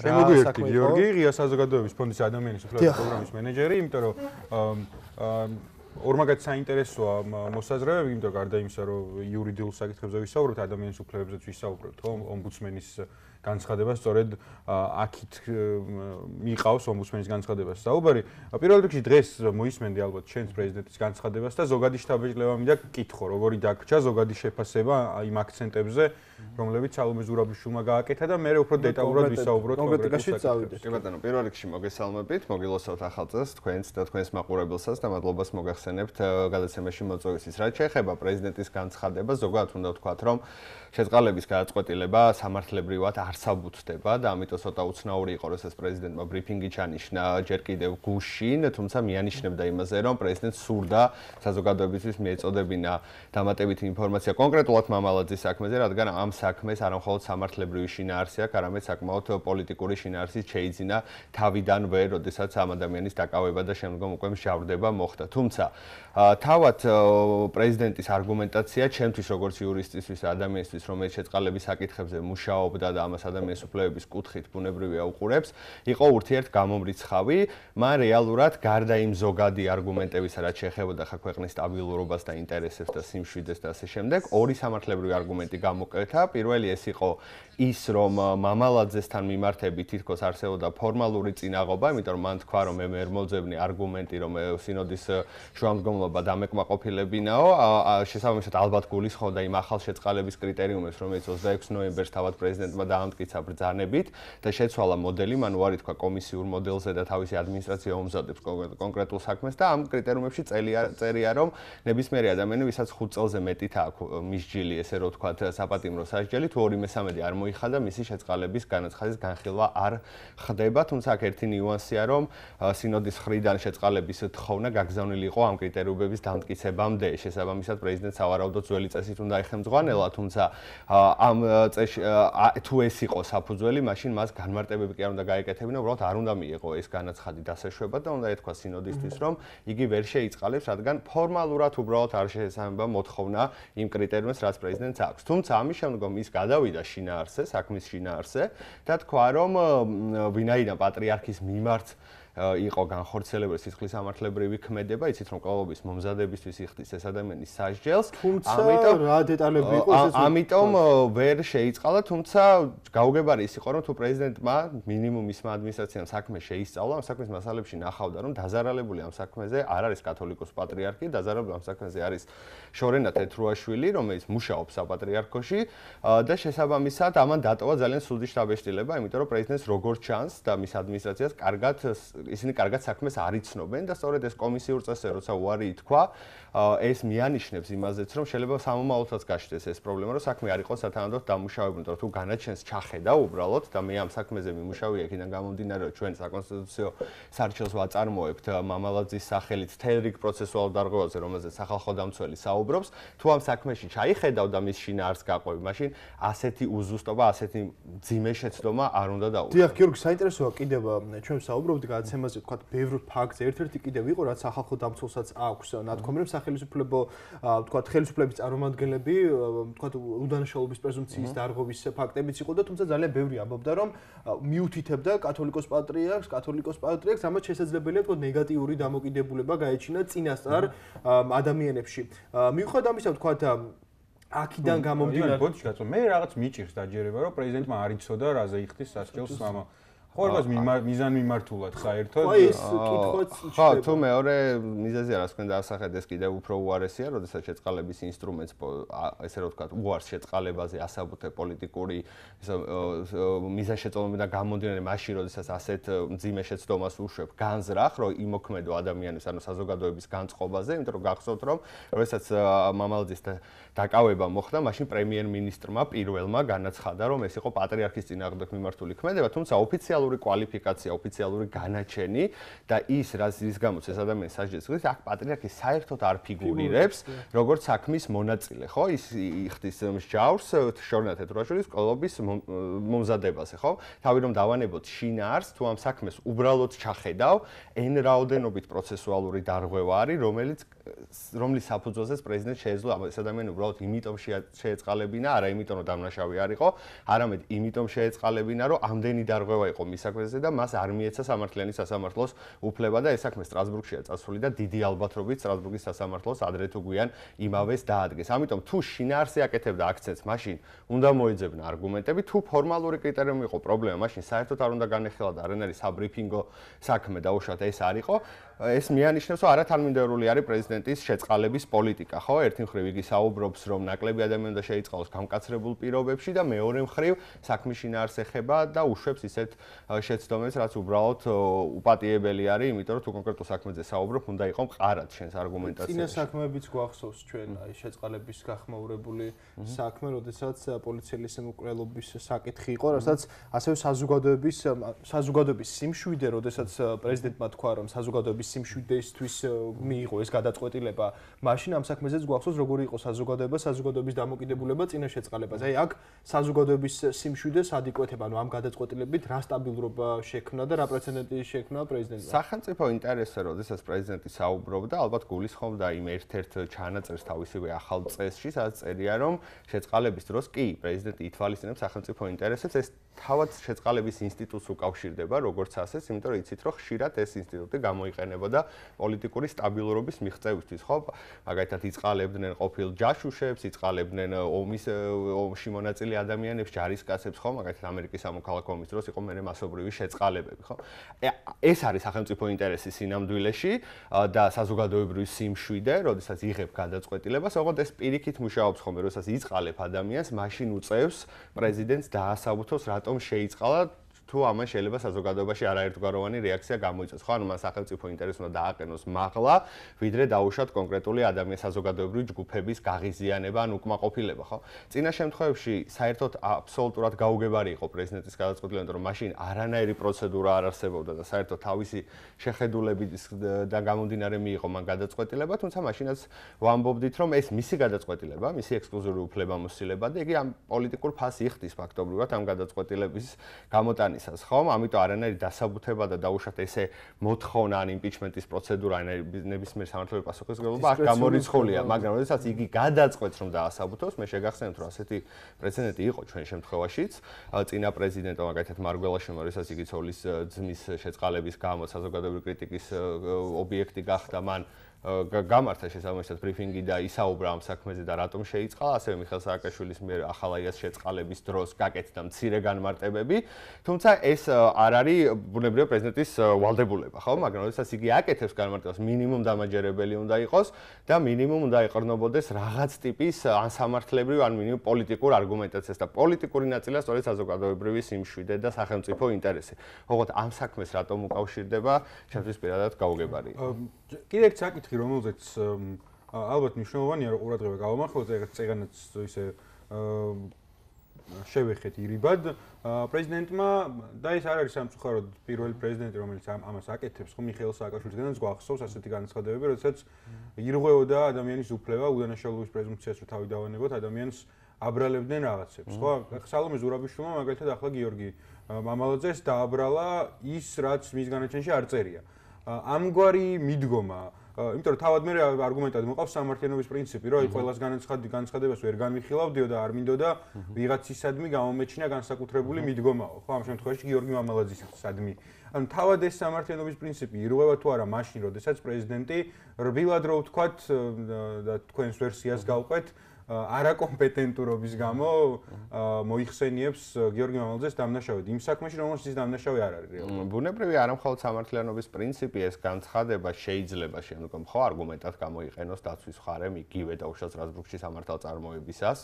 შემოგვიერთდი გიორგი ღია საზოგადოების ფონდის ადამიანის უფლებების პროგრამის მენეჯერი იმიტომ რომ ორმაგაც საინტერესოა მოსაზრებები, იმიტომ გარდა იმისა, რომ იურიდიულ საკითხებზე ვისაუბრებთ, ადამიანის უფლებებზეც ვისაუბრებთ, ხო, ომბუდსმენის განცხადება სწორედ აქით მიყავს ომბუსმენის განცხადებას საუბარი პირველ რიგში დღეს მოისმენდი ალბათ ჩვენს პრეზიდენტის განცხადებას და ზოგადი შეთავაზება მინდა კითხო როგორი დაგჭა ზოგადი შეფასება იმ აქცენტებზე რომლებიც ალუმეზურაბიშულმა გააკეთა და მე უფრო დეტალურად ვისაუბროთ კონკრეტიკაში წავიდეთ კი ბატონო პირველ რიგში მოგესალმებით მოგილოცავთ ახალ წელს თქვენს და თქვენს მაყურებელსაც და მადლობას მოგახსენებთ გადაცემაში მოწვევისის რაც შეეხება პრეზიდენტის განცხადება ზოგადად უნდა ვთქვა რომ შეწყალების გადაწყვეტილება სამართლებრივად არ არსაბუთდება და ამიტომ ცოტა უცნაური იყო, როდესაც პრეზიდენტმა ბრიფინგი ჩანიშნა ჯერ კიდევ გუშინ, თუმცა მიანიშნებდა იმაზე, რომ პრეზიდენტს სურდა საზოგადოებისთვის მიეწოდებინა დამატებითი ინფორმაცია კონკრეტულად მამალაძის საქმეზე, რადგან ამ საქმეს არამხოლოდ სამართლებრივი შინაარსი აქვს, არამედ საკმაოდ პოლიტიკური შინაარსიც შეიძლება თავიდანვე, როდესაც ამ ადამიანის დაკავება და შემდგომ უკვე მსჯავრდება მოხდა. თუმცა თავად პრეზიდენტის არგუმენტაცია, ჩემთვის როგორც იურისტისთვის, ადამიანისთვის, რომელიც შეწყალების საკითხებზე მუშაობდა და ამას ადამიანის უფლებების კუთხით ბუნებრივია უყურებს, იყო ურთიერთ გამომრიცხავი, მან რეალურად გარდა იმ ზოგადი არგუმენტებისა, რაც შეეხებოდა ხა ქვეყნის სტაბილურობას და ინტერესებს და სიმშვიდეს და ასე შემდეგ, ორი სამართლებრივი არგუმენტი გამოკეთა. პირველი ეს იყო ის, რომ მამალაძესთან მიმართებით თითქოს არსებობდა ფორმალური წინაღობა, იმიტომ რომ მან თქვა, რომ მე მე მოძებნი არგუმენტი, რომ სინოდის შუამდგომლობა დამეკმაყოფილებინაო, შესაბამისად ალბათ გულისხმობდა იმ ახალ შეწყალების კრიტერიუმებს, რომელიც 26 ნოემბერს თავად პრეზიდენტმა და განმტკიცა ბრძანებით და შეცვალა მოდელი, მან უარი თქვა კომისიურ მოდელზე და თავისი ადმინისტრაცია უმზადებს კონკრეტულ საქმეს და ამ კრიტერიუმებში წელია წერია რომ ნებისმიერი ადამიანი, ვისაც 5 წელზე მეტით აქვს მისჯილი, ესე რომ თქვა საპატიმრო სასჯელი, თუ 2-მესამედი არ მოიხადა, მისი შეწყალების განაცხადის განხილვა არ ხდება, თუმცა აქ ერთი ნიუანსია რომ სინოდის ხრიდან შეწყალების თხოვნა გაგზავნილი იყო ამ კრიტერიუმების დამტკიცებამდე, შესაბამისად პრეზიდენტს ავარაუდოთ ძველი წესით უნდა ეხემძღვანელა, თუმცა ამ წეში თუ ეს ეს იყო საფუძველი, მაშინ მას განმარტებები კი არ უნდა გაეკეთებინა, უბრალოდ არ უნდა მიიღო ეს განაცხადი დასაშვება და უნდა ეთქვა სინოდისთვის, რომ იგი ვერ შეიწყალებს, რადგან ფორმალურად უბრალოდ არ შეესაბამება მოთხოვნა იმ კრიტერიუმს, რაც პრეზიდენტს აქვს. თუმცა ამის შემდგომ ის გადავიდა შინაარსზე, საქმის შინაარსზე და თქვა, რომ ვინაიდან პატრიარქის მიმართ იყო განხორციელებული სიცხლის ამართლებრივი ქმედება, იცით რომ ყოველობის მომზადებისთვის იხდის ეს ადამიანის სასჯელს. ამიტომ რა დეტალები იყო ეს? ამიტომ ვერ შეიძლება, თუმცა გაუგებარი ის იყო რომ თუ პრეზიდენტმა მინიმუმ ისმა ადმინისტრაციამ საქმე შეისწავლა, ამ საქმის მასალებში ნახავდა რომ დაზარალებული ამ საქმეზე არ არის კათოლიკოს პატრიარქი, დაზარალებული ამ საქმეზე არის შორენა თეთრუაშვილი, რომელიც მუშაობს საპატრიარქოში და შესაბამისად ამან დატოვა ძალიან სუდი შტაბეშტილება, იმიტომ რომ პრეზიდენტს როგორ ჩანს და მის ადმინისტრაციას კარგად ისინი კარგად საქმეს არ იცნობენ და სწორედ ეს კომისიურ წესზე როცა უარი ითქვა, ეს მიანიშნებს იმაზეც, რომ შეიძლება სამომავლოდაც გაჩნდეს ეს პრობლემა, რომ საქმე არ იყოს სათანადოდ დამუშავებული, მაგრამ თუ განაჩენს ჩახედა უბრალოდ და მე ამ საქმეზე მიმუშავია, იქიდან გამომდინარე, რომ ჩვენ საკონსტიტუციო სარჩელს ვაწარმოებთ მამალაძის სახელით თერიგ პროცესუალ დარღვევაზე, რომელზეც სახალხო დამცველი საუბრობს, თუ ამ საქმეში ჩაიხედავ და მის შინაარს გაყვები, მაშინ ასეთი უზუსტობა, ასეთი ძიმე შეცდომა არ უნდა დაუდო. დიახ, გიორგი, საინტერესოა კიდევ ჩვენ საუბრობთ გააცე ამაზე თქვა ბევრ ფაქტს ერთ-ერთი კიდე ვიყო რაც ახალხო დამცველსაც აქვს ნათქომრებს სახელმწიფო თქვა ხელისუფლების წარმომადგენლები თქვა უდანაშაულობის პრეზუმციის დარღვის ფაქტებიც იყო და თუმცა ძალიან ბევრი ამბობდა რომ მიუთითებდა კათოლიკოს პატრიარქს კათოლიკოს პატრიარქს ამაც შესაძლებელია თქვა ნეგატიური დამოკიდებულება გაეჩინა წინასწარ ადამიანებში მიუხედავად ამისა თქვა აკიდან გამომდინარე ბოჭი გაწო მე რაღაც მიჭირს დაჯერება რომ პრეზიდენტმა არიწოდა რაზე იხდის სასჯელს მამა ხო რაღაც მიზან მიმართულად საერთოდ აი ეს კითხვაც ხო თუ მეორე მიზეზი არას თქვენ დაასახედეს კიდევ უფრო უარესია როდესაც შეწყალების ინსტრუმენტს ესე რომ ვთქვათ უარს შეწყალებაზე ასაბუთე პოლიტიკური ესე მიზანშეწონებიდან გამომდინარე მასში როდესაც ასეთ მძიმე შეცდომას უშვებ განზრახ რომ იმოქმედო ადამიანის ანუ საზოგადოების განწყობაზე იმიტომ რომ გახსოვთ რომ როდესაც მამალძის დაკავება მოხდა მაშინ პრემიერ-მინისტრმა პირველმა განაცხადა რომ ეს იყო პატრიარქის წინააღმდეგ მიმართული ქმედება თუმცა ოფიციალურად ოფიციალური კვალიფიკაცია, ოფიციალური განაჩენი და ის რაც ის გამოც ეს ადამიანი საჯეს ხდის, აქ პატრიარქი საერთოდ არ ფიგურირებს, როგორც საქმის მონაწილე, ხო? ის ხდის მსჯავრს შორნათე დროშის კლუბის მომზადებაზე, ხო? თავი რომ დავანებოთ შინაარს, თუ ამ საქმეს უბრალოდ ჩახედავ, ენ რაოდენობით პროცესუალური დარღვევა არის, რომელიც რომლის საფუძველზეც პრეზიდენტ შეეძლო ამ ადამიანს უბრალოდ იმიტომ შეეწყალებინა, არა იმიტომ რომ დამნაშავე არისო, არამედ იმიტომ შეეწყალებინა, რომ ამდენი დარღვევა იყო მის საქმეზე და მას არ მიეცა სამართლიანი სასამართლოს უფლება და ეს საქმე სტრასბურგშია წასული და დიდი ალბათრობით სტრასბურგის სასამართლოს ადრე თუ გვიან იმავეს დაადგეს. ამიტომ თუ შინაარსი აკეთებდა აქცენტს, მაშინ უნდა მოეძებნა არგუმენტები, თუ ფორმალური კრიტერიუმი იყო პრობლემა, მაშინ საერთოდ არ უნდა განეხილა და არ ენერი საბრიფინგო საქმე დაუშვათ ეს არისო, ეს მეანიშნებს, რომ არათანმიმდევრული არის პრეზიდენტის შეწყალების პოლიტიკა, ხო? ერთი მხრივ იგი საუბრობს, რომ ნაკლები ადამიანი უნდა შეიწყალოს გამკაცრებულ პირობებში და მეორე მხრივ საქმეში ნარს ეხება და უშვებს ისეთ შეცდომებს, რაც უბრალოდ უპატიებელი არის, იმიტომ რომ თუ კონკრეტო საქმეზე საუბრობ, უნდა იყოს ყარად შენს არგუმენტაციაში. წინა საქმეებიც გვახსოვს ჩვენ, აი შეწყალების გახმაურებული საქმე, როდესაც პოლიციელი სამკვლელობის საკითხი იყო, რასაც ასევე საზოგადოების საზოგადოების სიმშვიდე, როდესაც პრეზიდენტმა თქვა, რომ საზოგადოების ჯგუფის სიმშვიდეისთვის э, მიიღო ეს გადაწყვეტილება, მაშინ ამ საქმეზეც გვახსოვს როგორი იყო საზოგადოება, საზოგადოების დამოკიდებულება წინა შეწყალებას. აი აქ საზოგადოების э, სიმშვიდეს ადეკვატება, ანუ ამ გადაწყვეტილებით რა სტაბილურობა შექმნა და რა პრეცედენტი შექმნა პრეზიდენტმა. სახელმწიფო ინტერესზე როდესაც პრეზიდენტი საუბრობდა, ალბათ გულისხმობდა იმ ერთ-ერთ ჩანაწერს თავისივე ახალ წესში, სადაც წერია რომ შეწყალების დროს კი პრეზიდენტი ითვალისწინებს სახელმწიფო ინტერესებს, ეს თავად შეწყალების ინსტიტუტს უკავშირდება, როგორც ასე, იმიტომ რომ იცით, რომ ხშირად ეს ინსტიტუტი გამოიყენებოდა პოლიტიკური სტაბილურობის მიღწევისთვის, ხო? მაგალითად, იწყალებდნენ ყოფილ ჯაშუშებს, იწყალებდნენ ომის ომში მონაწილე ადამიანებს, ჯარისკაცებს, ხო? მაგალითად, ამერიკის სამოქალაქო ომის დროს იყო მეორე მასობრივი შეწყალებები, ხო? ეს არის სახელმწიფო ინტერესი სინამდვილეში და საზოგადოებრივი სიმშვიდე, როდესაც იღებ გადაწყვეტილებას, ოღონდ ეს პირიქით მუშაობს ხოლმე, როდესაც იწყალებ ადამიანს, მაშინ უწევს პრეზიდენტს დაასაბუთოს რა ბატონ შეიწყალა თუ ამას შეიძლება საზოგადოებაში არაერთგვაროვანი რეაქცია გამოიწვიოს. ხო, ანუ მას სახელმწიფო ინტერესს უნდა დააყენოს მაღლა, ვიდრე დაუშვათ კონკრეტული ადამიანის საზოგადოებრივი ჯგუფების გაღიზიანება ან უკმაყოფილება, ხო? წინა შემთხვევაში საერთოდ აბსოლუტურად გაუგებარი იყო პრეზიდენტის გადაწყვეტილება, რომ მაშინ არანაირი პროცედურა არ არსებობდა და საერთოდ თავისი შეხედულებების და გამომდინარე მიიღო მან გადაწყვეტილება, თუმცა მაშინაც ვამბობდით, რომ ეს მისი გადაწყვეტილება, მისი ექსკლუზიური უფლებამოსილება და იგი ამ პოლიტიკურ ფასს იხდის ფაქტობრივად ამ გადაწყვეტილების გამოტანის არანისას, ხო? ამიტომ არანაირი დასაბუთება და დაუშვათ ესე მოთხოვნა ან იმპიჩმენტის პროცედურა ან ნებისმიერ სამართლებრივ პასუხისმგებლობა არ გამორიცხულია, მაგრამ შესაძაც იგი გადაწყვეტს რომ დაასაბუთოს, მე შეგახსენებთ რომ ასეთი პრეცედენტი იყო ჩვენ შემთხვევაშიც, წინა პრეზიდენტო მაგალითად მარგველაშვილი, შესაძაც იგი ცოლის ძმის შეწყალების გამო საზოგადოებრივი კრიტიკის ობიექტი გახდა მან გამართა შესაბამისად ბრიფინგი და ისაუბრა ამ საქმეზე და რატომ შეიწყალა, ასევე მიხელ სააკაშვილის მიერ ახალაიას შეწყალების დროს გაკეთდა მცირე განმარტებები, თუმცა ეს არ არის ბუნებრივი პრეზიდენტის ვალდებულება, ხო? მაგრამ შესაძლოა იგი აკეთებს განმარტებას მინიმუმ დამაჯერებელი უნდა იყოს და მინიმუმ უნდა იყრნობოდეს რაღაც ტიპის ან სამართლებრივი ან მინიმუმ პოლიტიკურ არგუმენტაციას და პოლიტიკური ნაწილი სწორედ საზოგადოებრივი სიმშვიდე და სახელმწიფო ინტერესი. ოღონდ ამ საქმეს რატომ უკავშირდება, შეფრის პირადად გაუგებარი. კიდევ ერთი საკითხი რომელზეც ალბათ მნიშვნელოვანია რომ ყურადღება გავამახლოთ ეგ წეგანაც ისე შევეხეთ ირიბად პრეზიდენტმა და ეს არ არის სამწუხაროდ პირველი პრეზიდენტი რომელიც ამას აკეთებს ხო მიხეილ სააკაშვილისგანაც გვახსოვს ასეთი განცხადებები როდესაც ირღვეოდა ადამიანის უფლება უდანაშაულობის პრეზუმციას რო თავი დავანებოთ ადამიანს აბრალებდნენ რაღაცებს ხო სალომე ზურაბიშვილმა მაგალითად ახლა გიორგი მამალაძეს დააბრალა ის რაც მის განაჩენში არ წერია ამგვარი მიდგომა იმიტომ რომ თავად მე არგუმენტად მოყავს სამართლიანობის პრინციპი, რომ აი ყოველას განაცხადი განაცხადებას ვერ განვიხილავდიო და არ მინდო და ვიღაცისადმი გამომეჩინა განსაკუთრებული მიდგომაო. ხო, ამ შემთხვევაში გიორგი მამალაძისადმი. ანუ თავად ეს სამართლიანობის პრინციპი ირღვევა თუ არა მაშინ, როდესაც პრეზიდენტი რბილად რო ვთქვათ და თქვენს ვერსიას გავყვეთ, არაკომპეტენტურობის გამო მოიხსენიებს გიორგი მამალძეს დამნაშავედ იმ საქმეში რომელიც ის დამნაშავე არ არის რეალურად ბუნებრივი არამხოლოდ სამართლიანობის პრინციპი ეს განცხადება შეიძლება შემდგომ ხო არგუმენტად გამოიყენოს დაცვის ხარემ იგივე დაუშვას რაზბურგში სამართალ წარმოებისას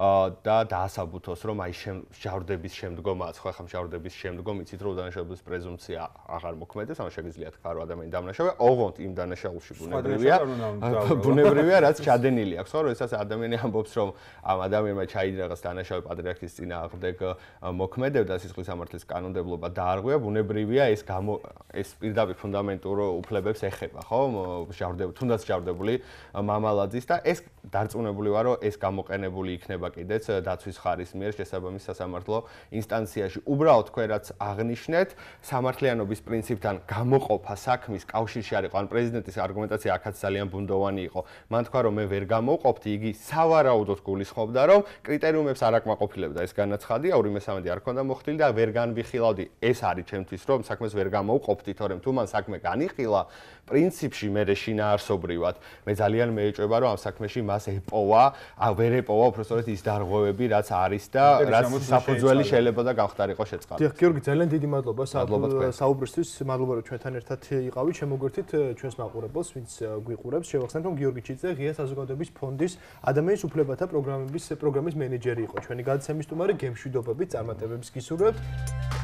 და დაასაბუთოს რომ აი შემჯავრდების შემდგომაც ხო ხო შემჯავრდების შემდგომ იცით რომ დანაშაულის პრეზუმცია აღარ მოქმედებს ანუ შეიძლება თქვა რომ ადამიანი დამნაშავე ოღონდ იმ დანაშაულში ბუნებრივია ბუნებრივია რაც ჩადენილი აქვს ხო რომ ესას ადამიანი ამბობს რომ ამ ადამიანმა ჩაიდი რაღაც დანაშაული პატრიარქის ძინა აღდეგ მოქმედებდა სიცხვის სამართლის კანონმდებლობა დაარღვია ბუნებრივია ეს ეს პირდაპირ ფუნდამენტურ უფლებებს ეხება ხო ჯარდებ თუნდაც ჯარდებული მამალაძის და ეს დარწმუნებული ვარო ეს გამოყენებული იქნება კიდეც დაცვის ხარის მიერ შესაბამის სასამართლო ინსტანციაში უბრალოდ თქვენ რაც აღნიშნეთ სამართლიანობის პრინციპთან გამოყოფა საქმის კავშირში არის ყან პრეზიდენტის არგუმენტაცია აქაც ძალიან ბუნდოვანი იყო მან თქვა რომ მე ვერ გამოვყოფთ იგი სავ სავარაუდოდ გულისხმობდა, რომ კრიტერიუმებს არ აკმაყოფილებდა ეს განაცხადია, 2-13 არ ქონდა მოხდილი და ვერ განвихილავდი. ეს არის ჩემთვის, რომ საქმეს ვერ გამოვყოფდი, თორემ თუ მან საქმე განიღილა, პრინციპში მე შინაარსობრივად მე ძალიან მეეჭება, რომ ამ საქმეში მას ეპოვა, ა ვერ ეპოვა, უბრალოდ ის დარღვევები, რაც არის და რაც საფუძველი შეიძლება და გამختارიყო შეწყალი. დიახ, გიორგი, ძალიან დიდი მადლობა საუბრისთვის. მადლობა, რომ ჩვენთან ერთად იყავით, შემოგვერთით ჩვენს მაყურებელს, ვინც გვიყურებს. შევახსენოთ, რომ გიორგი ჩიძე ღია საზოგადოების ფონდის ადამიანი ჩვენს უფლებათა პროგრამების პროგრამის მენეჯერი იყო. ჩვენი გადაცემის სტუმარი გემშვიდობებით წარმატებებს გისურვებთ.